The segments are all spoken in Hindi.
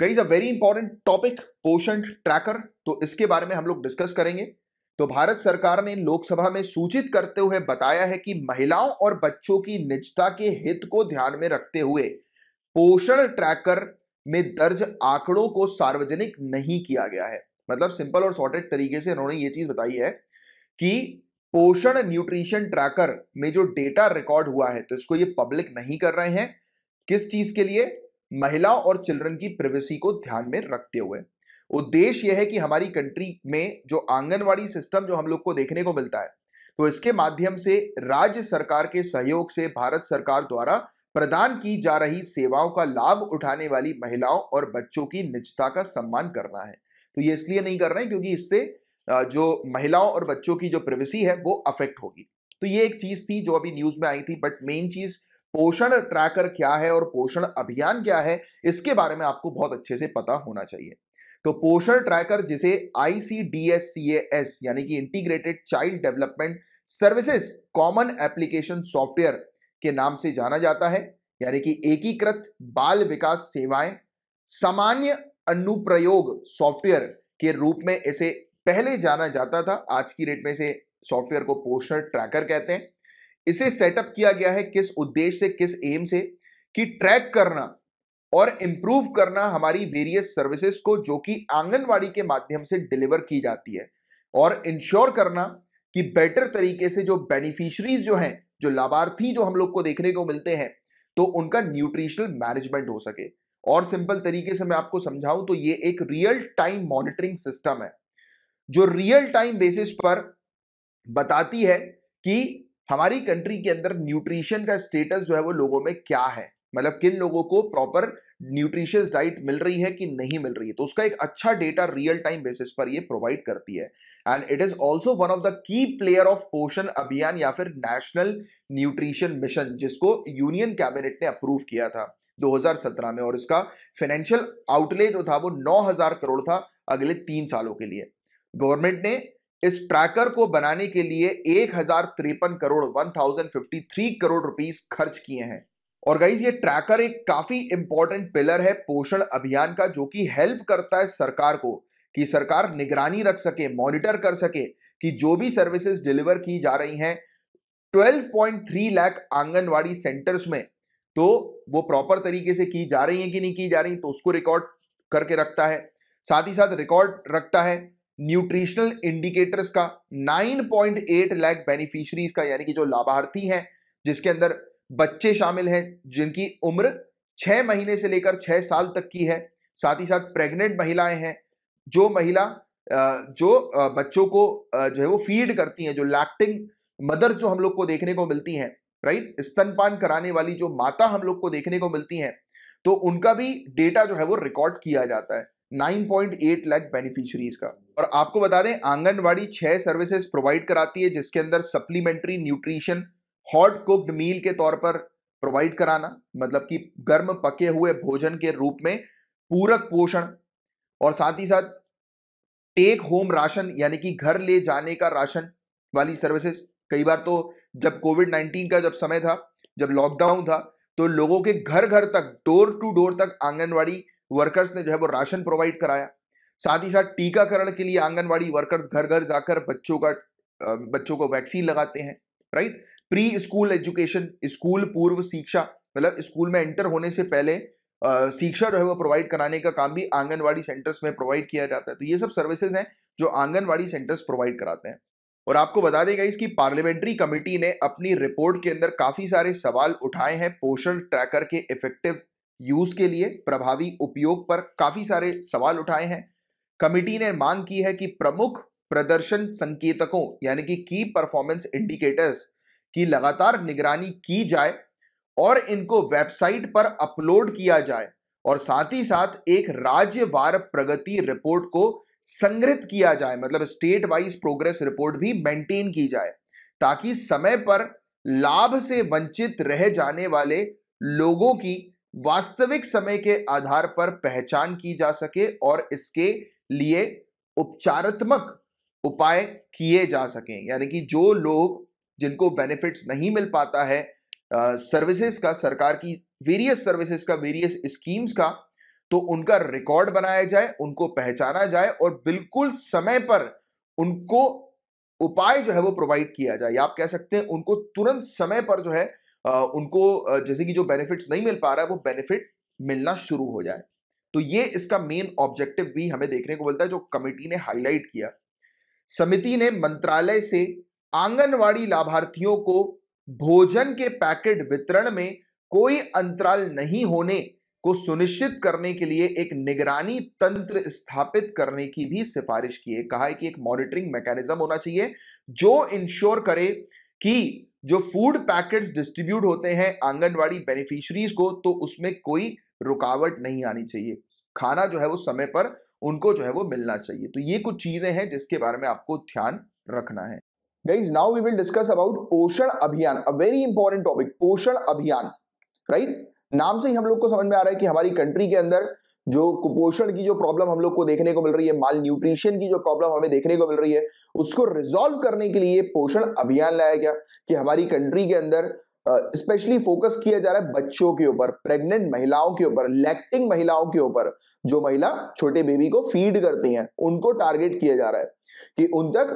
Guys a very important topic Poshan tracker तो इसके बारे में हम लोग डिस्कस करेंगे तो भारत सरकार ने लोकसभा में सूचित करते हुए बताया है कि महिलाओं और बच्चों की निजता के हित को ध्यान में रखते हुए पोषण ट्रैकर में दर्ज आंकड़ों को सार्वजनिक नहीं किया गया है मतलब सिंपल और सॉर्टेड तरीके से उन्होंने ये चीज बताई है कि पोषण न्यूट्रिशन ट्रैकर में जो डेटा रिकॉर्ड हुआ है तो इसको ये पब्लिक नहीं कर रहे हैं किस चीज के लिए महिला और चिल्ड्रन की प्रिवेसी को ध्यान में रखते हुए उद्देश्य यह है कि हमारी कंट्री में जो आंगनवाड़ी सिस्टम जो हम लोग को देखने को मिलता है तो इसके माध्यम से राज्य सरकार के सहयोग से भारत सरकार द्वारा प्रदान की जा रही सेवाओं का लाभ उठाने वाली महिलाओं और बच्चों की निजता का सम्मान करना है तो ये इसलिए नहीं कर रहे हैं क्योंकि इससे जो महिलाओं और बच्चों की जो प्रिवेसी है वो अफेक्ट होगी तो ये एक चीज थी जो अभी न्यूज में आई थी बट मेन चीज पोषण ट्रैकर क्या है और पोषण अभियान क्या है इसके बारे में आपको बहुत अच्छे से पता होना चाहिए तो पोषण ट्रैकर जिसे आईसीडीएस यानी कि integrated child development services common application software के नाम से जाना जाता है यानी कि एकीकृत बाल विकास सेवाएं सामान्य अनुप्रयोग सॉफ्टवेयर के रूप में इसे पहले जाना जाता था आज की डेट में इसे सॉफ्टवेयर को पोषण ट्रैकर कहते हैं इसे सेटअप किया गया है किस उद्देश्य से किस एम से कि ट्रैक करना और इंप्रूव करना हमारी वेरियस सर्विसेज को जो कि आंगनवाड़ी के माध्यम से डिलीवर की जाती है और इंश्योर करना कि बेटर तरीके से जो बेनिफिशरीज जो हैं जो लाभार्थी जो हम लोग को देखने को मिलते हैं तो उनका न्यूट्रिशनल मैनेजमेंट हो सके और सिंपल तरीके से मैं आपको समझाऊं तो ये एक रियल टाइम मॉनिटरिंग सिस्टम है जो रियल टाइम बेसिस पर बताती है कि हमारी कंट्री के अंदर न्यूट्रिशन का स्टेटस जो है वो लोगों में क्या है मतलब किन लोगों को प्रॉपर न्यूट्रिशियस डाइट मिल रही है कि नहीं मिल रही है तो उसका एक अच्छा डेटा रियल टाइम बेसिस पर ये प्रोवाइड करती है and it is also one of the key player of Poshan Abhiyaan या फिर नेशनल न्यूट्रिशन मिशन जिसको यूनियन कैबिनेट ने अप्रूव किया था 2017 में और इसका फाइनेंशियल आउटले जो था वो नौ करोड़ था अगले तीन सालों के लिए गवर्नमेंट ने इस ट्रैकर को बनाने के लिए एक हजार तिरपन करोड़ 1053 करोड़ रुपीस खर्च किए हैं और गाइज ये ट्रैकर एक काफी इंपॉर्टेंट पिलर है पोषण अभियान का जो कि हेल्प करता है सरकार को कि सरकार निगरानी रख सके मॉनिटर कर सके कि जो भी सर्विसेज डिलीवर की जा रही हैं 12.3 लाख आंगनवाड़ी सेंटर्स में तो वो प्रॉपर तरीके से की जा रही है कि नहीं की जा रही तो उसको रिकॉर्ड करके रखता है साथ ही साथ रिकॉर्ड रखता है न्यूट्रिशनल इंडिकेटर्स का 9.8 लैक बेनिफिशरीज का यानी कि जो लाभार्थी हैं जिसके अंदर बच्चे शामिल हैं जिनकी उम्र छह महीने से लेकर छह साल तक की है साथ ही साथ प्रेग्नेंट महिलाएं हैं जो महिला जो बच्चों को जो है वो फीड करती हैं जो लैक्टिंग मदर जो हम लोग को देखने को मिलती हैं राइट स्तनपान कराने वाली जो माता हम लोग को देखने को मिलती हैं तो उनका भी डेटा जो है वो रिकॉर्ड किया जाता है 9.8 लाख बेनिफिशरीज का और आपको बता दें आंगनवाड़ी छह सर्विसेज प्रोवाइड कराती है जिसके अंदर supplementary nutrition hot cooked meal के तौर पर प्रोवाइड कराना मतलब कि गर्म पके हुए भोजन के रूप में पूरक पोषण और साथ ही साथ टेक होम राशन यानी कि घर ले जाने का राशन वाली सर्विसेज कई बार तो जब कोविड 19 का जब समय था जब लॉकडाउन था तो लोगों के घर घर तक डोर टू डोर तक आंगनवाड़ी वर्कर्स ने जो है वो राशन प्रोवाइड कराया साथ ही साथ टीकाकरण के लिए आंगनवाड़ी वर्कर्स घर घर जाकर बच्चों का बच्चों को वैक्सीन लगाते हैं right pre school education school पूर्व शिक्षा मतलब स्कूल में एंटर होने से पहले शिक्षा जो है वो प्रोवाइड कराने का काम भी आंगनवाड़ी सेंटर्स में प्रोवाइड किया जाता है तो ये सब सर्विसेज हैं जो आंगनवाड़ी सेंटर्स प्रोवाइड कराते हैं और आपको बता देगा इसकी पार्लियामेंट्री कमेटी ने अपनी रिपोर्ट के अंदर काफी सारे सवाल उठाए हैं पोषण ट्रैकर के इफेक्टिव यूज के लिए प्रभावी उपयोग पर काफी सारे सवाल उठाए हैं कमिटी ने मांग की है कि प्रमुख प्रदर्शन संकेतकों यानी कि की परफॉर्मेंस इंडिकेटर्स की लगातार निगरानी की जाए और इनको वेबसाइट पर अपलोड किया जाए और साथ ही साथ एक राज्यवार प्रगति रिपोर्ट को संग्रहित किया जाए मतलब स्टेट वाइज प्रोग्रेस रिपोर्ट भी मेंटेन की जाए ताकि समय पर लाभ से वंचित रह जाने वाले लोगों की वास्तविक समय के आधार पर पहचान की जा सके और इसके लिए उपचारात्मक उपाय किए जा सकें यानी कि जो लोग जिनको बेनिफिट्स नहीं मिल पाता है सर्विसेज का सरकार की वेरियस सर्विसेज का वेरियस स्कीम्स का तो उनका रिकॉर्ड बनाया जाए उनको पहचाना जाए और बिल्कुल समय पर उनको उपाय जो है वो प्रोवाइड किया जाए आप कह सकते हैं उनको तुरंत समय पर जो है उनको जैसे कि जो बेनिफिट्स नहीं मिल पा रहा है वो बेनिफिट मिलना शुरू हो जाए तो ये इसका मेन ऑब्जेक्टिव भी हमें देखने को मिलता है जो कमेटी ने हाईलाइट किया समिति ने मंत्रालय से आंगनवाड़ी लाभार्थियों को भोजन के पैकेट वितरण में कोई अंतराल नहीं होने को सुनिश्चित करने के लिए एक निगरानी तंत्र स्थापित करने की भी सिफारिश की है कहा है कि एक मॉनिटरिंग मैकेनिज्म होना चाहिए जो इंश्योर करे कि जो फूड पैकेट्स डिस्ट्रीब्यूट होते हैं आंगनवाड़ी बेनिफिशरीज को तो उसमें कोई रुकावट नहीं आनी चाहिए खाना जो है वो समय पर उनको जो है वो मिलना चाहिए तो ये कुछ चीजें हैं जिसके बारे में आपको ध्यान रखना है guys now we will discuss about Poshan Abhiyaan a very important topic पोषण अभियान राइट नाम से ही हम लोग को समझ में आ रहा है कि हमारी कंट्री के अंदर जो कुपोषण की जो प्रॉब्लम हम लोग को देखने को मिल रही है माल न्यूट्रिशन की जो प्रॉब्लम हमें देखने को मिल रही है उसको रिजोल्व करने के लिए पोषण अभियान लाया गया कि हमारी कंट्री के अंदर स्पेशली uh, फोकस किया जा रहा है बच्चों के ऊपर प्रेग्नेंट महिलाओं के ऊपर लैक्टिंग महिलाओं के ऊपर जो महिला छोटे बेबी को फीड करती हैं उनको टारगेट किया जा रहा है कि उन तक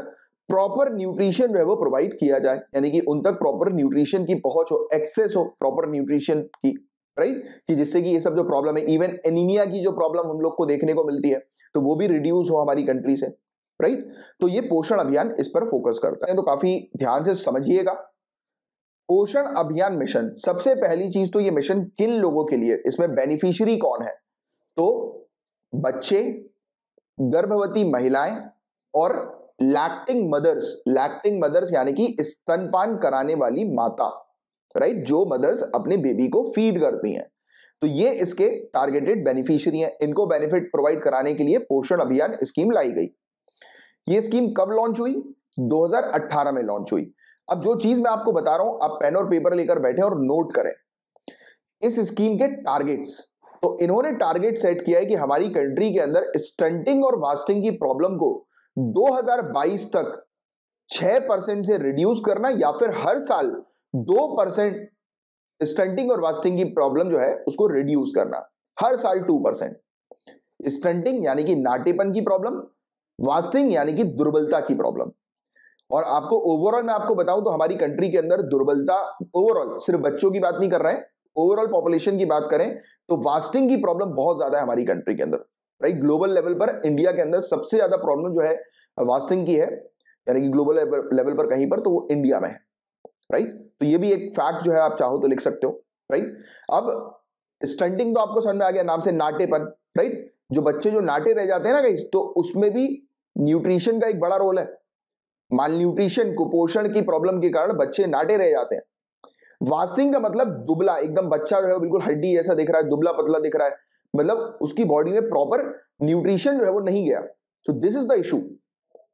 प्रॉपर न्यूट्रिशन जो है वो प्रोवाइड किया जाए यानी कि उन तक प्रॉपर न्यूट्रिशन की पहुंच हो एक्सेस हो प्रॉपर न्यूट्रिशन की राइट कि जिससे कि ये सब जो प्रॉब्लम है इवन एनीमिया की जो प्रॉब्लम हम लोग को देखने को मिलती है तो वो भी रिड्यूस हो हमारी कंट्री से राइट तो ये पोषण अभियान इस पर फोकस करता है तो काफी ध्यान से समझिएगा पोषण अभियान मिशन सबसे पहली चीज तो ये मिशन किन लोगों के लिए इसमें बेनिफिशियरी कौन है तो बच्चे गर्भवती महिलाएं और लैक्टिंग मदर्स लैक्टिंग मदर्स यानी कि स्तनपान कराने वाली माता राइट जो मदर्स अपने बेबी को फीड करती हैं तो ये इसके टारगेटेड बेनिफिशियरी हैं इनको बेनिफिट प्रोवाइड कराने के लिए पोषण अभियान स्कीम लाई गई ये स्कीम कब लॉन्च हुई 2018 में लॉन्च हुई अब जो चीज मैं आपको बता रहा हूं आप पेन और पेपर लेकर बैठे और नोट करें इस स्कीम के टारगेट्स तो इन्होंने टारगेट सेट किया है कि हमारी कंट्री के अंदर स्टंटिंग और वास्टिंग की प्रॉब्लम को 2022 तक 6 परसेंट से रिड्यूस करना या फिर हर साल दो परसेंट स्टंटिंग और वास्टिंग की प्रॉब्लम जो है उसको रिड्यूस करना हर साल टू परसेंट स्टंटिंग यानी कि नाटेपन की प्रॉब्लम वास्टिंग यानी कि दुर्बलता की प्रॉब्लम और आपको ओवरऑल मैं आपको बताऊं तो हमारी कंट्री के अंदर दुर्बलता ओवरऑल सिर्फ बच्चों की बात नहीं कर रहे हैं ओवरऑल पॉपुलेशन की बात करें तो वास्टिंग की प्रॉब्लम बहुत ज्यादा है हमारी कंट्री के अंदर राइट ग्लोबल लेवल पर इंडिया के अंदर सबसे ज्यादा प्रॉब्लम जो है वास्टिंग की है यानी कि ग्लोबल लेवल पर कहीं पर तो वो इंडिया में है राइट तो ये भी एक फैक्ट जो है आप चाहो तो लिख सकते हो राइट अब स्टंटिंग तो आपको समझ में आ गया नाम से नाटेपन राइट जो बच्चे जो नाटे रह जाते हैं ना कहीं तो उसमें भी न्यूट्रिशन का एक बड़ा रोल है माल न्यूट्रिशन कुपोषण की प्रॉब्लम के कारण बच्चे नाटे रह जाते हैं वास्टिंग का मतलब दुबला एकदम बच्चा जो है बिल्कुल हड्डी ऐसा दिख रहा है दुबला पतला दिख रहा है मतलब उसकी बॉडी में प्रॉपर न्यूट्रिशन जो है वो नहीं गया तो this is the issue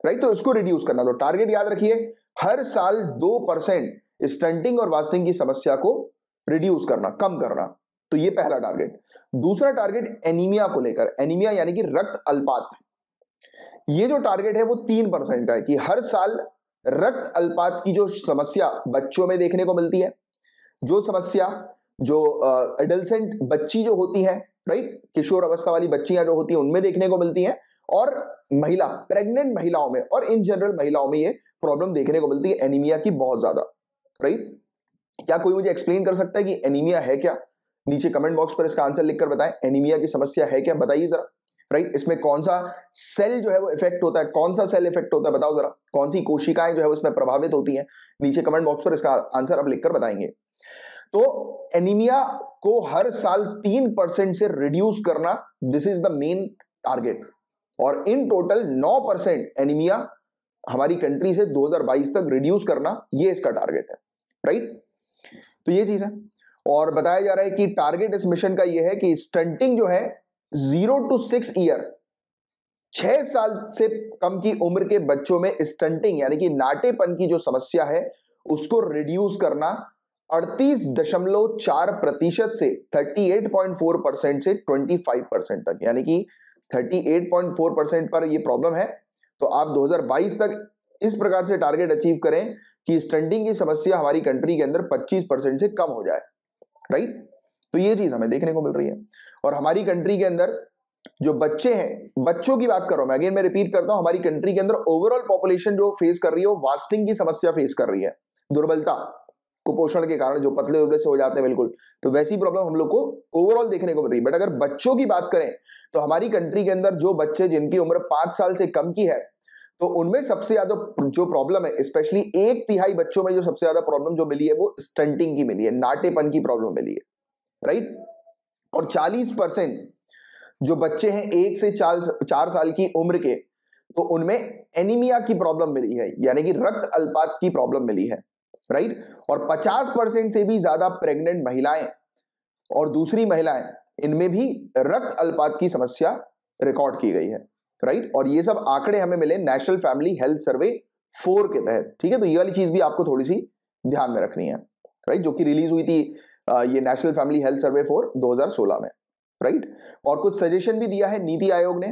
right तो इसको रिड्यूस करना तो टारगेट याद रखिए हर साल दो परसेंट स्टंटिंग और वास्टिंग की समस्या को रिड्यूस करना कम करना तो ये पहला टारगेट दूसरा टारगेट एनीमिया को लेकर एनीमिया यानी कि रक्त अल्पात ये जो टारगेट है वो तीन परसेंट का है कि हर साल रक्त अल्पात की जो समस्या बच्चों में देखने को मिलती है जो समस्या जो एडल्सेंट बच्ची जो होती है राइट किशोर अवस्था वाली बच्चियां जो होती हैं उनमें देखने को मिलती हैं और महिला प्रेग्नेंट महिलाओं में और इन जनरल महिलाओं में ये प्रॉब्लम देखने को मिलती है एनीमिया की बहुत ज्यादा राइट क्या कोई मुझे एक्सप्लेन कर सकता है कि एनीमिया है क्या नीचे कमेंट बॉक्स पर इसका आंसर लिखकर बताएं एनीमिया की समस्या है क्या बताइए जरा राइट इसमें कौन सा सेल जो है वो इफेक्ट होता है कौन सा सेल इफेक्ट होता है बताओ जरा कौन सी कोशिकाएं जो है उसमें प्रभावित होती हैं नीचे कमेंट बॉक्स पर इसका आंसर आप लिखकर बताएंगे तो एनीमिया को हर साल तीन परसेंट से रिड्यूस करना this is the main target और इन टोटल नौ परसेंट एनीमिया हमारी कंट्री से 2022 तक रिड्यूस करना ये इसका टारगेट है राइट तो ये चीज है और बताया जा रहा है कि टारगेट इस मिशन का यह है कि स्टंटिंग जो है जीरो टू सिक्स ईयर छह साल से कम की उम्र के बच्चों में स्टंटिंग यानी कि नाटेपन की जो समस्या है उसको रिड्यूस करना अड़तीस दशमलव चार प्रतिशत से thirty eight point four percent से ट्वेंटी फाइव परसेंट तक यानी कि thirty eight point four percent पर यह प्रॉब्लम है तो आप 2022 तक इस प्रकार से टारगेट अचीव करें कि स्टंटिंग की समस्या हमारी कंट्री के अंदर 25 परसेंट से कम हो जाए राइट तो ये चीज हमें देखने को मिल रही है और हमारी कंट्री के अंदर जो बच्चे हैं बच्चों की बात करो मैं अगेन मैं रिपीट करता हूं हमारी कंट्री के अंदर ओवरऑल पॉपुलेशन जो फेस कर रही है वो वास्टिंग की समस्या फेस कर रही है दुर्बलता कुपोषण के कारण जो पतले दुबले से हो जाते हैं बिल्कुल तो वैसी प्रॉब्लम हम लोग को ओवरऑल देखने को मिल रही है बट अगर बच्चों की बात करें तो हमारी कंट्री के अंदर जो बच्चे जिनकी उम्र पांच साल से कम की है तो उनमें सबसे ज्यादा जो प्रॉब्लम है स्पेशली एक तिहाई बच्चों में जो सबसे ज्यादा प्रॉब्लम जो मिली है वो स्टंटिंग की मिली है नाटेपन की प्रॉब्लम मिली है राइट और 40 परसेंट जो बच्चे हैं एक से चार चार साल की उम्र के तो उनमें एनीमिया की प्रॉब्लम मिली है यानी कि रक्त अल्पात की प्रॉब्लम मिली है राइट और 50 परसेंट से भी ज्यादा प्रेग्नेंट महिलाएं और दूसरी महिलाएं इनमें भी रक्त अल्पात की समस्या रिकॉर्ड की गई है राइट और ये सब आंकड़े हमें मिले national family health survey four के तहत ठीक है तो ये वाली चीज भी आपको थोड़ी सी ध्यान में रखनी है राइट जो कि रिलीज हुई थी ये national family health survey four दो में राइट और कुछ सजेशन भी दिया है नीति आयोग ने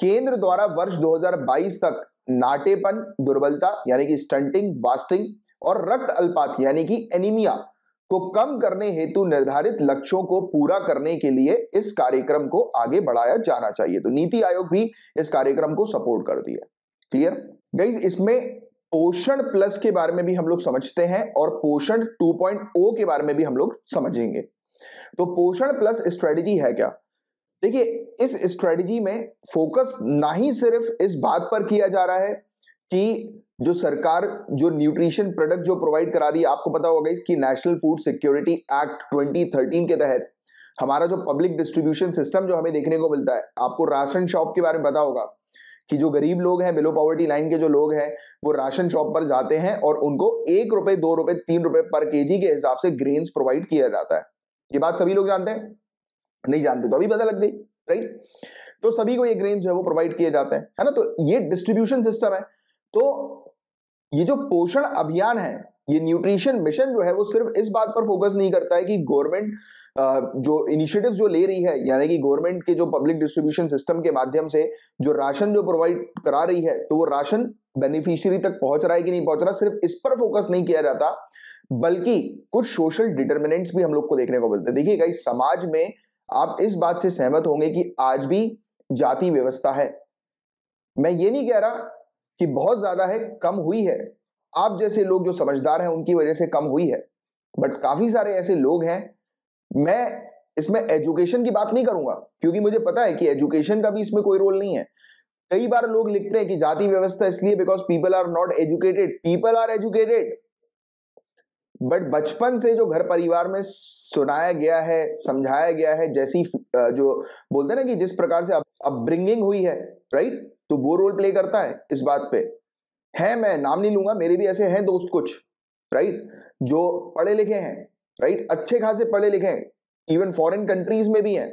केंद्र द्वारा वर्ष 2022 तक नाटेपन दुर्बलता यानी कि स्टंटिंग वास्टिंग और रक्त अल्पात यानी कि एनीमिया को कम करने हेतु निर्धारित लक्ष्यों को पूरा करने के लिए इस कार्यक्रम को आगे बढ़ाया जाना चाहिए तो नीति आयोग भी इस कार्यक्रम को सपोर्ट करती है क्लियर गाइज इसमें पोषण प्लस के बारे में भी हम लोग समझते हैं और पोषण 2.0 के बारे में भी हम लोग समझेंगे तो पोषण प्लस स्ट्रेटेजी है क्या देखिए इस स्ट्रेटेजी में फोकस ना ही सिर्फ इस बात पर किया जा रहा है कि जो सरकार जो न्यूट्रिशन प्रोडक्ट जो प्रोवाइड करा रही है आपको पता होगा इसकी नेशनल फूड सिक्योरिटी एक्ट 2013 के तहत हमारा जो पब्लिक डिस्ट्रीब्यूशन सिस्टम जो हमें देखने को मिलता है आपको राशन शॉप के बारे में पता होगा कि जो गरीब लोग हैं बिलो पॉवर्टी लाइन के जो लोग हैं वो राशन शॉप पर जाते हैं और उनको एक रुपए दो रुपए तीन रुपए पर के के हिसाब से ग्रेन्स प्रोवाइड किया जाता है ये बात सभी लोग जानते हैं नहीं जानते तो अभी पता लग गई राइट तो सभी को ये ग्रेन जो है वो प्रोवाइड किया जाता है ना तो ये डिस्ट्रीब्यूशन सिस्टम है तो ये जो पोषण अभियान है ये न्यूट्रिशन मिशन जो है वो सिर्फ इस बात पर फोकस नहीं करता है कि गवर्नमेंट जो इनिशिएटिव जो ले रही है यानी कि गवर्नमेंट के जो पब्लिक डिस्ट्रीब्यूशन सिस्टम के माध्यम से जो राशन जो प्रोवाइड करा रही है तो वो राशन बेनिफिशियरी तक पहुंच रहा है कि नहीं पहुंच रहा सिर्फ इस पर फोकस नहीं किया जाता बल्कि कुछ सोशल डिटर्मिनेंट्स भी हम लोग को देखने को मिलते हैं देखिए गाइस समाज में आप इस बात से सहमत होंगे कि आज भी जाति व्यवस्था है मैं ये नहीं कह रहा कि बहुत ज्यादा है कम हुई है आप जैसे लोग जो समझदार हैं उनकी वजह से कम हुई है बट काफी सारे ऐसे लोग हैं मैं इसमें एजुकेशन की बात नहीं करूंगा क्योंकि मुझे पता है कि एजुकेशन का भी इसमें कोई रोल नहीं है कई बार लोग लिखते हैं कि जाति व्यवस्था इसलिए because people are not educated people are educated but बचपन से जो घर परिवार में सुनाया गया है समझाया गया है जैसी जो बोलते हैं ना कि जिस प्रकार से अपब्रिंगिंग हुई है राइट तो वो रोल प्ले करता है इस बात पे है मैं नाम नहीं लूंगा मेरे भी ऐसे हैं दोस्त कुछ राइट जो पढ़े लिखे हैं राइट अच्छे खासे पढ़े लिखे हैं इवन फॉरेन कंट्रीज में भी हैं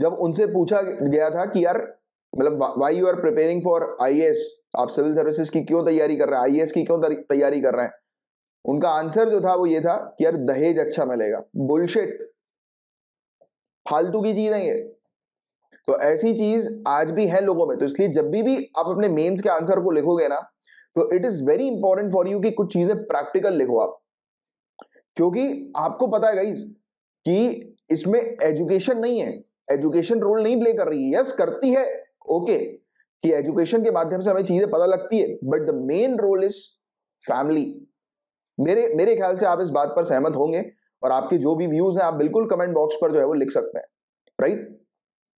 जब उनसे पूछा गया था कि यार मतलब why you are preparing for I आप सिविल सर्विसेज की क्यों तैयारी कर रहे हैं आई की क्यों तैयारी कर रहे हैं उनका आंसर जो था वो ये था कि यार दहेज अच्छा मिलेगा बुलशेट फालतू की चीज है ये तो ऐसी चीज आज भी है लोगों में तो इसलिए जब भी भी आप अपने मेंस के आंसर को लिखोगे ना तो it is very important for you कि कुछ चीजें प्रैक्टिकल लिखो आप क्योंकि आपको पता है गाइज कि इसमें एजुकेशन नहीं है एजुकेशन रोल नहीं प्ले कर रही है यस करती है ओके कि एजुकेशन के माध्यम से हमें चीजें पता लगती है but the main role is family मेरे मेरे ख्याल से आप इस बात पर सहमत होंगे और आपके जो भी व्यूज हैं आप बिल्कुल कमेंट बॉक्स पर जो है वो लिख सकते हैं राइट right?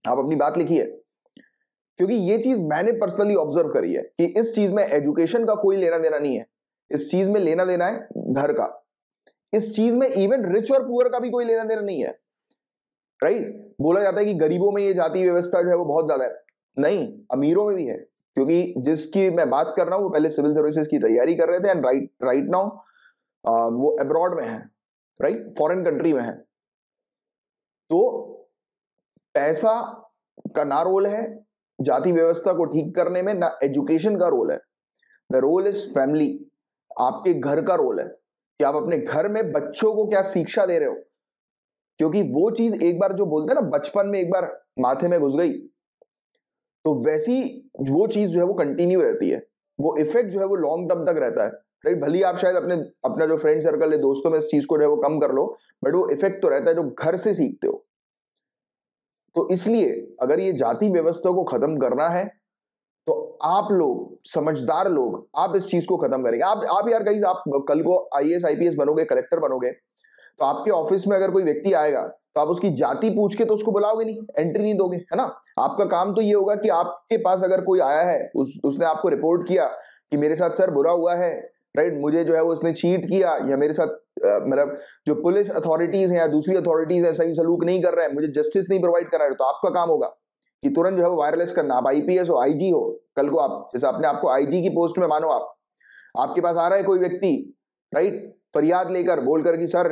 आप अपनी बात लिखिए क्योंकि ये चीज मैंने पर्सनली ऑब्जर्व करी है कि इस चीज में एजुकेशन का कोई लेना देना नहीं है इस चीज में लेना देना है घर का इस चीज में इवन रिच और पुअर का भी कोई लेना देना नहीं है राइट बोला जाता है कि गरीबों में ये जाति व्यवस्था जो है वो बहुत ज्यादा है नहीं अमीरों में भी है क्योंकि जिसकी मैं बात कर रहा हूं वो पहले सिविल सर्विसेज की तैयारी कर रहे थे एंड राइट राइट नाउ वो अब्रॉड में है राइट फॉरेन कंट्री में है तो पैसा का ना रोल है जाति व्यवस्था को ठीक करने में ना एजुकेशन का रोल है द रोल इज फैमिली आपके घर का रोल है कि आप अपने घर में बच्चों को क्या शिक्षा दे रहे हो क्योंकि वो चीज एक बार जो बोलते हैं ना बचपन में एक बार माथे में घुस गई तो वैसी वो चीज जो है वो कंटिन्यू रहती है वो इफेक्ट जो है वो लॉन्ग टर्म तक रहता है राइट भले आप शायद अपने अपना जो फ्रेंड सर्कल है दोस्तों में इस चीज को जो है वो कम कर लो बट वो इफेक्ट तो रहता है जो घर से सीखते हो तो इसलिए अगर ये जाति व्यवस्था को खत्म करना है तो आप लोग समझदार लोग आप इस चीज को खत्म करेंगे आप आप यार कहीं आप कल को आईएएस आईपीएस बनोगे कलेक्टर बनोगे तो आपके ऑफिस में अगर कोई व्यक्ति आएगा तो आप उसकी जाति पूछ के तो उसको बुलाओगे नहीं एंट्री नहीं दोगे है ना आपका काम तो ये होगा कि आपके पास अगर कोई आया है उस उसने आपको रिपोर्ट किया कि मेरे साथ सर बुरा हुआ है राइट मुझे जो है वो उसने चीट किया या मेरे साथ मतलब जो पुलिस अथॉरिटीज हैं या दूसरी अथॉरिटीज हैं सही सलूक नहीं कर रहे हैं मुझे जस्टिस नहीं प्रोवाइड करा रहे तो आपका काम होगा कि तुरंत जो है वो वायरलेस करना आप आईपीएस हो आईजी हो कल को आप जैसे आपने आपको आईजी की पोस्ट में मानो आप आपके पास आ रहा है कोई व्यक्ति राइट फरियाद लेकर बोलकर कि सर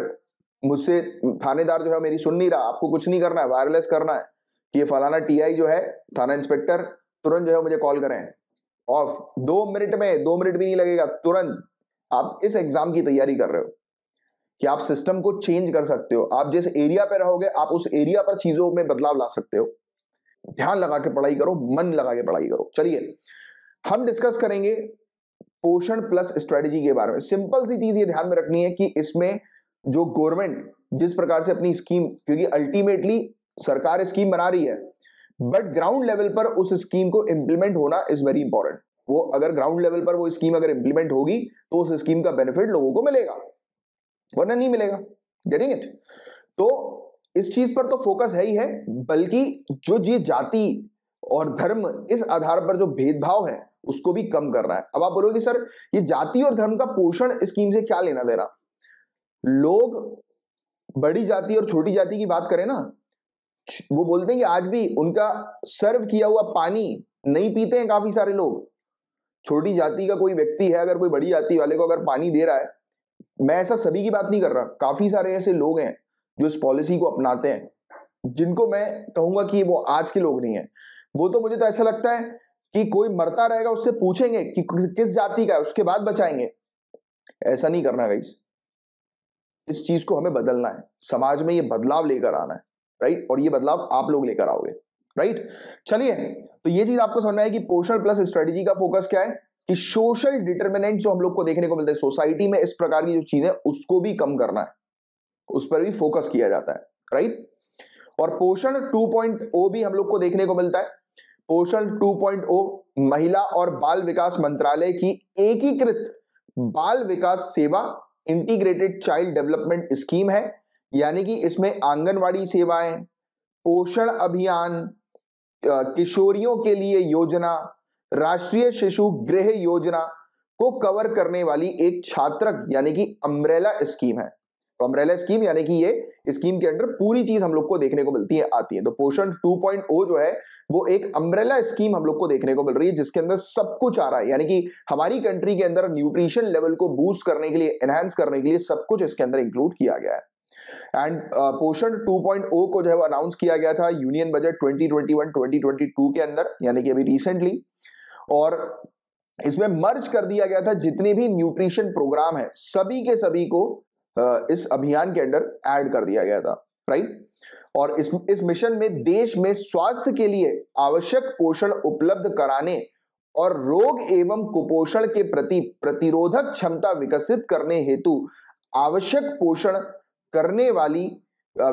मुझसे थानेदार जो है मेरी सुन नहीं रहा आपको कुछ नहीं करना है वायरलेस करना है कि ये फलाना टीआई जो है थाना इंस्पेक्टर तुरंत जो है मुझे कॉल करें ऑफ दो मिनट में दो मिनट भी नहीं लगेगा तुरंत आप इस एग्जाम की तैयारी कर रहे हो कि आप सिस्टम को चेंज कर सकते हो आप जिस एरिया पे रहोगे आप उस एरिया पर चीजों में बदलाव ला सकते हो ध्यान लगा के पढ़ाई करो मन लगा के पढ़ाई करो चलिए हम डिस्कस करेंगे पोषण प्लस स्ट्रेटेजी के बारे में सिंपल सी चीज ये ध्यान में रखनी है कि इसमें जो गवर्नमेंट जिस प्रकार से अपनी स्कीम क्योंकि अल्टीमेटली सरकार स्कीम बना रही है बट ग्राउंड लेवल पर उस स्कीम को इंप्लीमेंट होना इज वेरी इंपॉर्टेंट वो अगर ग्राउंड लेवल पर वो स्कीम अगर इंप्लीमेंट होगी तो उस स्कीम का बेनिफिट लोगों को मिलेगा वरना नहीं मिलेगा गेटिंग इट तो इस चीज पर तो फोकस है ही है बल्कि जो ये जाति और धर्म इस आधार पर जो भेदभाव है उसको भी कम कर रहा है अब आप बोलोगे सर ये जाति और धर्म का पोषण स्कीम से क्या लेना देना लोग बड़ी जाति और छोटी जाति की बात करें ना वो बोलते हैं कि आज भी उनका सर्व किया हुआ पानी नहीं पीते हैं काफी सारे लोग छोटी जाति का कोई व्यक्ति है अगर कोई बड़ी जाति वाले को अगर पानी दे रहा है मैं ऐसा सभी की बात नहीं कर रहा काफी सारे ऐसे लोग हैं जो इस पॉलिसी को अपनाते हैं जिनको मैं कहूंगा कि वो आज के लोग नहीं है वो तो मुझे तो ऐसा लगता है कि कोई मरता रहेगा उससे पूछेंगे कि किस जाति का है उसके बाद बचाएंगे ऐसा नहीं करना गाइस इस चीज को हमें बदलना है समाज में ये बदलाव लेकर आना है राइट और ये बदलाव आप लोग लेकर आओगे राइट चलिए तो ये चीज आपको समझना है कि पोषण प्लस स्ट्रेटेजी का फोकस क्या है कि सोशल डिटर्मिनेंट जो हम लोग को देखने को मिलते हैं सोसाइटी में इस प्रकार की जो चीजें उसको भी कम करना है उस पर भी फोकस किया जाता है राइट और पोषण 2.0 भी हम लोग को देखने को मिलता है पोषण 2.0 महिला और बाल विकास मंत्रालय की एकीकृत बाल विकास सेवा इंटीग्रेटेड चाइल्ड डेवलपमेंट स्कीम है यानी कि इसमें आंगनवाड़ी सेवाएं पोषण अभियान किशोरियों के लिए योजना राष्ट्रीय शिशु गृह योजना को कवर करने वाली एक छात्रक यानी कि अम्ब्रेला स्कीम है तो अम्ब्रेला स्कीम यानी कि ये स्कीम के अंडर पूरी चीज हम लोग को देखने को मिलती है आती है तो पोषण 2.0 जो है वो एक अम्ब्रेला स्कीम हम लोग को देखने को मिल रही है जिसके अंदर सब कुछ आ रहा है यानी कि हमारी कंट्री के अंदर न्यूट्रिशन लेवल को बूस्ट करने के लिए एनहेंस करने के लिए सब कुछ इसके अंदर इंक्लूड किया गया है एंड पोषण 2.0 को जो है वो अनाउंस किया गया था यूनियन बजट 2021-2022 के अंदर यानी कि अभी रिसेंटली और इसमें मर्ज कर दिया गया था जितने भी न्यूट्रिशन प्रोग्राम है सभी के सभी को इस अभियान के अंडर ऐड कर दिया गया था राइट और इस इस मिशन में देश में स्वास्थ्य के लिए आवश्यक पोषण उपलब्ध कराने और रोग एवं कुपोषण के प्रति प्रतिरोधक क्षमता विकसित करने हेतु आवश्यक पोषण करने वाली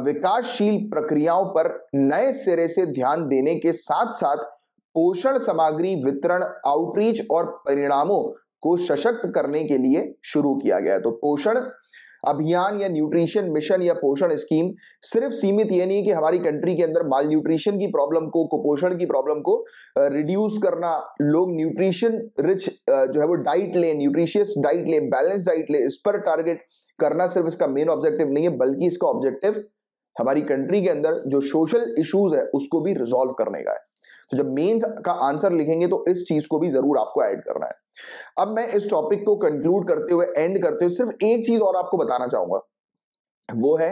विकासशील प्रक्रियाओं पर नए सिरे से ध्यान देने के साथ साथ पोषण सामग्री वितरण आउटरीच और परिणामों को सशक्त करने के लिए शुरू किया गया तो पोषण अभियान या न्यूट्रिशन मिशन या पोषण स्कीम सिर्फ सीमित ये नहीं कि हमारी कंट्री के अंदर माल न्यूट्रिशन की प्रॉब्लम को कुपोषण की प्रॉब्लम को रिड्यूस करना लोग न्यूट्रिशन रिच जो है वो डाइट लें न्यूट्रिशियस डाइट लें बैलेंस डाइट लें इस पर टारगेट करना सिर्फ इसका मेन ऑब्जेक्टिव नहीं है बल्कि इसका ऑब्जेक्टिव हमारी कंट्री के अंदर जो सोशल इश्यूज है उसको भी रिजोल्व करने का है तो जब मेंस का आंसर लिखेंगे तो इस चीज को भी जरूर आपको ऐड करना है अब मैं इस टॉपिक को कंक्लूड करते हुए एंड करते हुए सिर्फ एक चीज और आपको बताना चाहूंगा वो है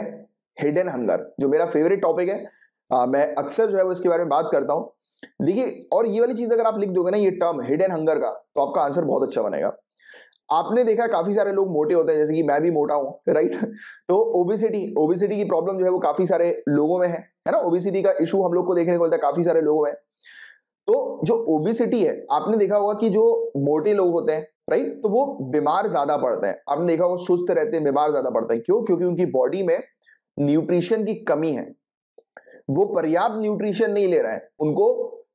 हिडन हंगर जो मेरा फेवरेट टॉपिक है आ, मैं अक्सर जो है वो इसके बारे में बात करता हूं देखिए और ये वाली चीज अगर आप लिख दोगे ना ये टर्म हिडन हंगर का तो आपका आंसर बहुत अच्छा बनेगा आपने देखा काफी सारे लोग मोटे होते हैं जैसे कि मैं भी मोटा हूं राइट तो ओबिसिटी ओबिसिटी की प्रॉब्लम जो है वो काफी सारे लोगों में है है ना ओबिसिटी का इशू हम लोग को देखने को मिलता है काफी सारे लोगों में तो जो ओबिसिटी है आपने देखा होगा कि जो मोटे लोग होते हैं राइट तो वो बीमार ज्यादा पड़ते हैं आपने देखा होगा सुस्त रहते हैं बीमार ज्यादा पड़ते हैं क्यों क्योंकि उनकी बॉडी में न्यूट्रिशन की कमी है वो पर्याप्त न्यूट्रिशन नहीं ले रहे हैं उनको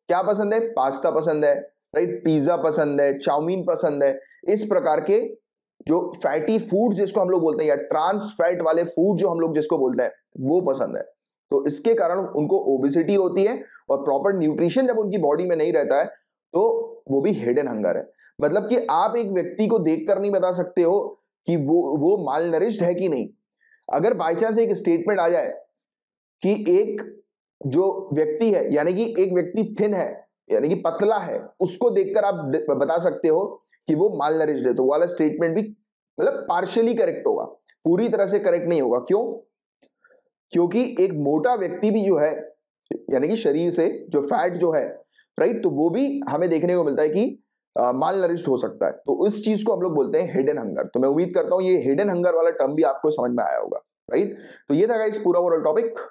क्या पसंद है पास्ता पसंद है राइट पिज्जा पसंद है चाउमीन पसंद है इस प्रकार के जो फैटी फूड जिसको हम लोग बोलते हैं या ट्रांस फैट वाले फूड जो हम लोग जिसको बोलते हैं वो पसंद है तो इसके कारण उनको ओबिसिटी होती है और प्रॉपर न्यूट्रिशन जब उनकी बॉडी में नहीं रहता है तो वो भी हिडन हंगर है मतलब कि आप एक व्यक्ति को देखकर नहीं बता सकते हो कि वो वो माल नरिश्ड है कि नहीं अगर बाई चांस एक स्टेटमेंट आ जाए कि एक जो व्यक्ति है यानी कि एक व्यक्ति थिन है यानी कि पतला है उसको देखकर आप बता सकते हो कि वो माल नरिज है तो वाला स्टेटमेंट भी मतलब पार्शियली करेक्ट होगा पूरी तरह से करेक्ट नहीं होगा क्यों क्योंकि एक मोटा व्यक्ति भी जो है यानी कि शरीर से जो फैट जो है राइट तो वो भी हमें देखने को मिलता है कि माल नरिस्ट हो सकता है तो उस चीज को हम लोग बोलते हैं हिडन हंगर तो मैं उम्मीद करता हूं ये हिडन हंगर वाला टर्म भी आपको समझ में आया होगा राइट तो ये था इस पूरा वर्ल्ड टॉपिक